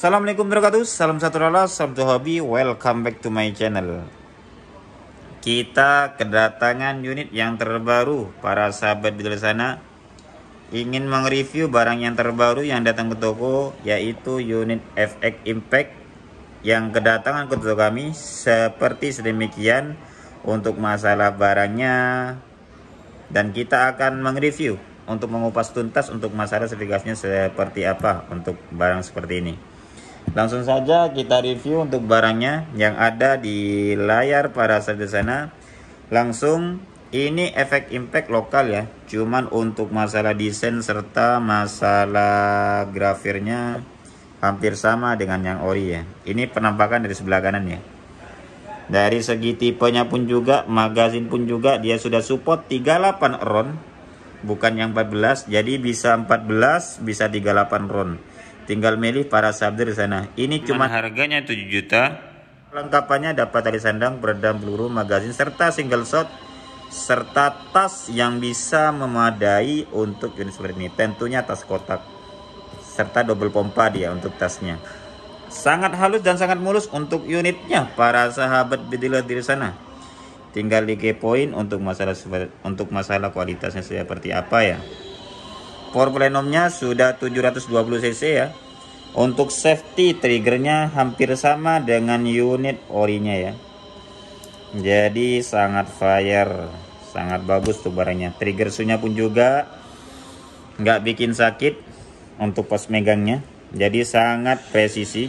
Assalamualaikum warahmatullahi wabarakatuh Salam satu lala, salam satu hobi Welcome back to my channel Kita kedatangan unit yang terbaru Para sahabat di sana Ingin mereview barang yang terbaru yang datang ke toko Yaitu unit FX Impact Yang kedatangan ke toko kami Seperti sedemikian Untuk masalah barangnya Dan kita akan mereview untuk mengupas tuntas untuk masalah spesifikasinya seperti apa untuk barang seperti ini. Langsung saja kita review untuk barangnya yang ada di layar para di sana. Langsung ini efek impact lokal ya. Cuman untuk masalah desain serta masalah grafirnya hampir sama dengan yang ori ya. Ini penampakan dari sebelah kanan ya. Dari segi tipenya pun juga, magazin pun juga dia sudah support 38 ron. bukan yang 14. Jadi bisa 14, bisa 38 ron. Tinggal milih para sabda di sana. Ini cuma harganya 7 juta. Lengkapannya dapat tali sandang, peredam peluru, magazin, serta single shot serta tas yang bisa memadai untuk unit seperti ini tentunya tas kotak serta double pompa dia untuk tasnya sangat halus dan sangat mulus untuk unitnya para sahabat bediler di sana tinggal dikepoin untuk masalah untuk masalah kualitasnya seperti apa ya Power plenumnya sudah 720 cc ya. Untuk safety triggernya hampir sama dengan unit orinya ya. Jadi sangat fire, sangat bagus tuh barangnya. Trigger sunya pun juga nggak bikin sakit untuk pos megangnya. Jadi sangat presisi.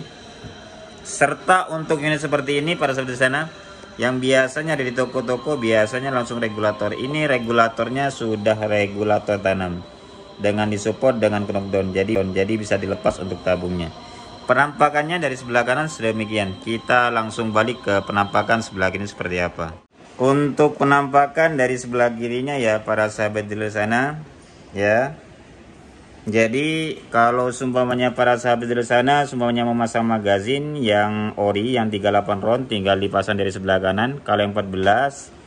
Serta untuk unit seperti ini para sahabat di sana yang biasanya ada di toko-toko biasanya langsung regulator. Ini regulatornya sudah regulator tanam dengan disupport dengan knockdown jadi jadi bisa dilepas untuk tabungnya penampakannya dari sebelah kanan sedemikian kita langsung balik ke penampakan sebelah kiri seperti apa untuk penampakan dari sebelah kirinya ya para sahabat di luar sana ya jadi kalau sumpamanya para sahabat di sana sumpamanya memasang magazin yang ori yang 38 round tinggal dipasang dari sebelah kanan kalau yang 14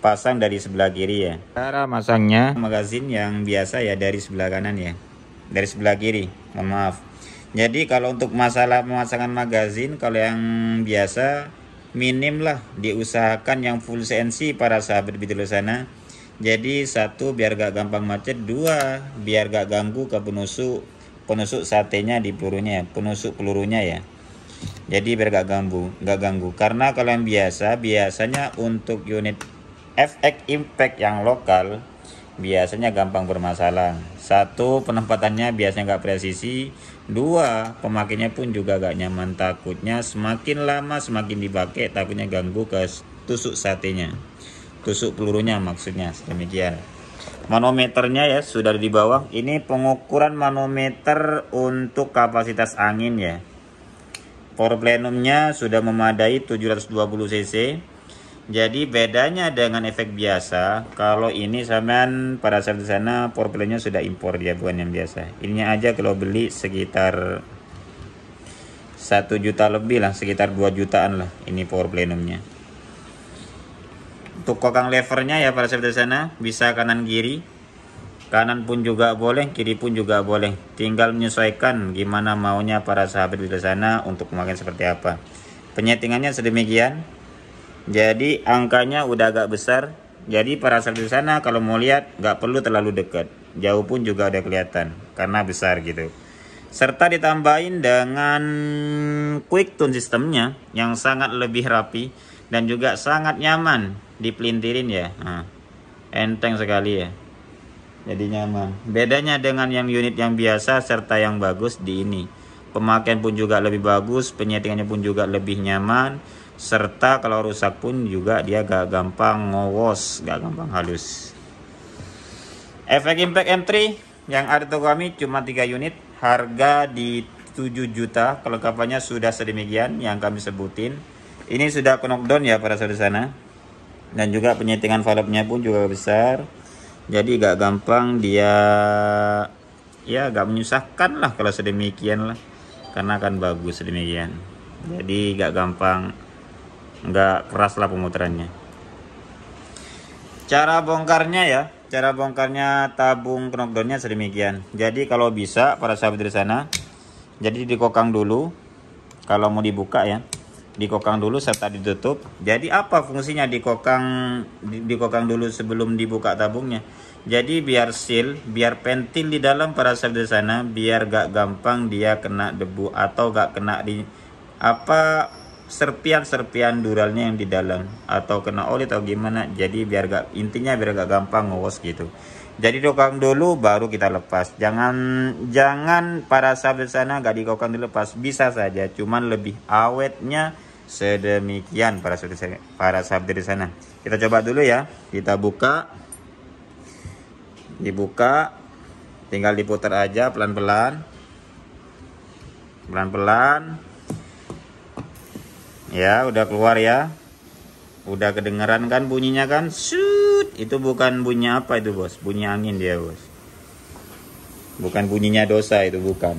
pasang dari sebelah kiri ya cara masangnya magazin yang biasa ya dari sebelah kanan ya dari sebelah kiri mohon maaf jadi kalau untuk masalah pemasangan magazin kalau yang biasa minim lah diusahakan yang full CNC para sahabat di sana jadi satu biar gak gampang macet dua biar gak ganggu ke penusuk penusuk satenya di pelurunya ya, penusuk pelurunya ya jadi biar gak ganggu gak ganggu karena kalau yang biasa biasanya untuk unit Fx impact yang lokal biasanya gampang bermasalah. Satu, penempatannya biasanya nggak presisi. Dua, pemakainya pun juga gak nyaman. Takutnya semakin lama semakin dipakai, takutnya ganggu ke tusuk satenya. Tusuk pelurunya maksudnya, demikian. Manometernya ya sudah di bawah. Ini pengukuran manometer untuk kapasitas angin ya. Power plenumnya sudah memadai 720 cc jadi bedanya dengan efek biasa, kalau ini samaan pada saat di sana porpelnya sudah impor dia bukan yang biasa. Ininya aja kalau beli sekitar satu juta lebih lah, sekitar 2 jutaan lah ini power Untuk kokang levernya ya para sahabat di sana bisa kanan kiri. Kanan pun juga boleh, kiri pun juga boleh. Tinggal menyesuaikan gimana maunya para sahabat di sana untuk makan seperti apa. Penyetingannya sedemikian. Jadi angkanya udah agak besar. Jadi para sel di sana kalau mau lihat nggak perlu terlalu dekat. Jauh pun juga udah kelihatan karena besar gitu. Serta ditambahin dengan quick tune sistemnya yang sangat lebih rapi dan juga sangat nyaman dipelintirin ya. Nah, enteng sekali ya. Jadi nyaman. Bedanya dengan yang unit yang biasa serta yang bagus di ini. Pemakaian pun juga lebih bagus, penyetingannya pun juga lebih nyaman serta kalau rusak pun juga dia gak gampang ngowos gak gampang halus efek impact M3 yang ada toko kami cuma 3 unit harga di 7 juta kelengkapannya sudah sedemikian yang kami sebutin ini sudah knockdown ya para saudara sana dan juga penyetingan valve-nya pun juga besar jadi gak gampang dia ya gak menyusahkan lah kalau sedemikian lah karena akan bagus sedemikian jadi gak gampang nggak keras lah pemutarannya cara bongkarnya ya cara bongkarnya tabung knockdownnya sedemikian jadi kalau bisa para sahabat dari sana jadi dikokang dulu kalau mau dibuka ya dikokang dulu serta ditutup jadi apa fungsinya dikokang dikokang dulu sebelum dibuka tabungnya jadi biar seal biar pentil di dalam para sahabat dari sana biar gak gampang dia kena debu atau gak kena di apa serpian-serpian duralnya yang di dalam atau kena oli atau gimana jadi biar gak intinya biar gak gampang ngowos gitu jadi dokang dulu baru kita lepas jangan jangan para sahabat sana gak dikokang dilepas bisa saja cuman lebih awetnya sedemikian para sahabat para sahabat di sana kita coba dulu ya kita buka dibuka tinggal diputar aja pelan-pelan pelan-pelan Ya, udah keluar ya. Udah kedengeran kan bunyinya kan? Shoot, itu bukan bunyi apa itu, Bos? Bunyi angin dia, Bos. Bukan bunyinya dosa itu bukan.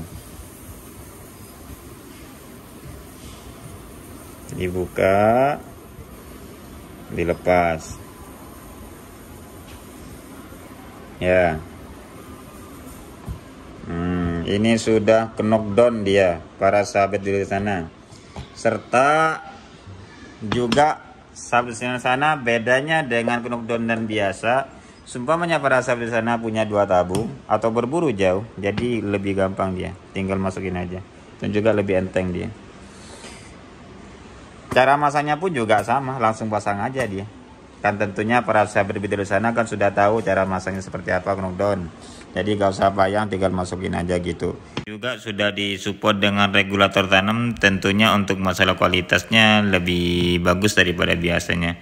Dibuka, dilepas. Ya. Hmm, ini sudah knockdown dia para sahabat di sana. Serta juga sabit sana bedanya dengan kunuk dan biasa Sumpamanya para sahabat sana punya dua tabung atau berburu jauh, jadi lebih gampang dia, tinggal masukin aja. Dan juga lebih enteng dia. Cara masanya pun juga sama, langsung pasang aja dia. Kan tentunya para sahabat di sana kan sudah tahu cara masangnya seperti apa knockdown jadi gak usah bayang tinggal masukin aja gitu juga sudah disupport dengan regulator tanam tentunya untuk masalah kualitasnya lebih bagus daripada biasanya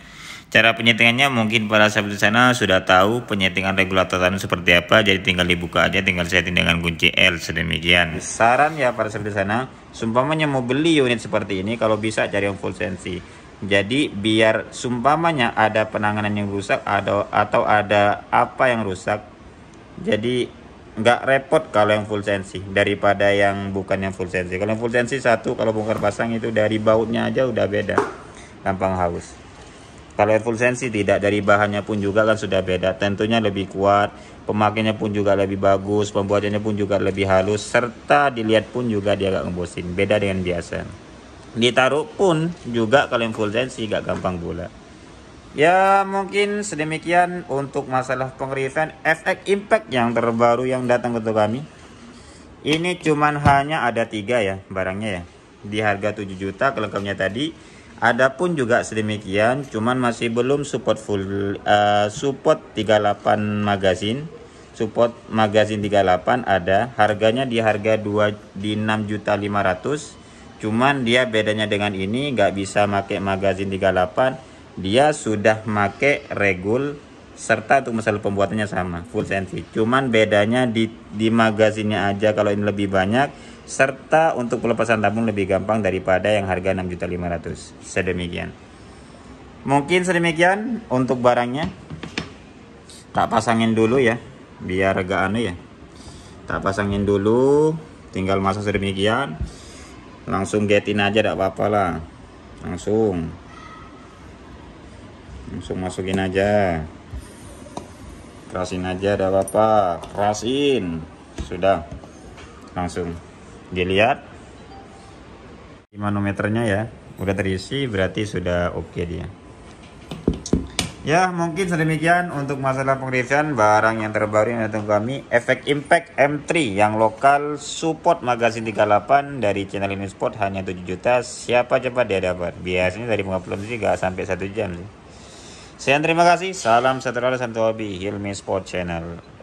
cara penyetingannya mungkin para sahabat di sana sudah tahu penyetingan regulator tanam seperti apa jadi tinggal dibuka aja tinggal setting dengan kunci L sedemikian saran ya para sahabat di sana sumpamanya mau beli unit seperti ini kalau bisa cari yang full sensi jadi biar sumpamanya ada penanganan yang rusak ada atau ada apa yang rusak jadi nggak repot kalau yang full sensi daripada yang bukan yang full sensi kalau yang full sensi satu kalau bongkar pasang itu dari bautnya aja udah beda gampang haus kalau yang full sensi tidak dari bahannya pun juga kan sudah beda tentunya lebih kuat pemakainya pun juga lebih bagus pembuatannya pun juga lebih halus serta dilihat pun juga dia agak ngebosin beda dengan biasa ditaruh pun juga kalau yang full sensi gak gampang bola. Ya mungkin sedemikian untuk masalah pengeritan FX Impact yang terbaru yang datang ke kami. Ini cuman hanya ada tiga ya barangnya ya. Di harga 7 juta kelengkapnya tadi. Adapun juga sedemikian cuman masih belum support full uh, support 38 magazine. Support magazine 38 ada harganya di harga 2 di 6 juta 500. Cuman dia bedanya dengan ini nggak bisa pakai magazine 38 dia sudah make regul serta untuk masalah pembuatannya sama full sensi cuman bedanya di, di magazinnya aja kalau ini lebih banyak serta untuk pelepasan tabung lebih gampang daripada yang harga 6.500 sedemikian mungkin sedemikian untuk barangnya tak pasangin dulu ya biar agak aneh ya tak pasangin dulu tinggal masuk sedemikian langsung getin aja tidak apa-apa lah langsung langsung masukin aja kerasin aja ada apa-apa kerasin sudah langsung dilihat manometernya ya udah terisi berarti sudah oke okay dia ya mungkin sedemikian untuk masalah pengerisan barang yang terbaru yang datang kami efek impact M3 yang lokal support magasin 38 dari channel ini sport hanya 7 juta siapa cepat dia dapat biasanya dari 50 sih gak sampai 1 jam sih Sekian terima kasih. Salam satu oleh Hobi Hilmi Sport Channel.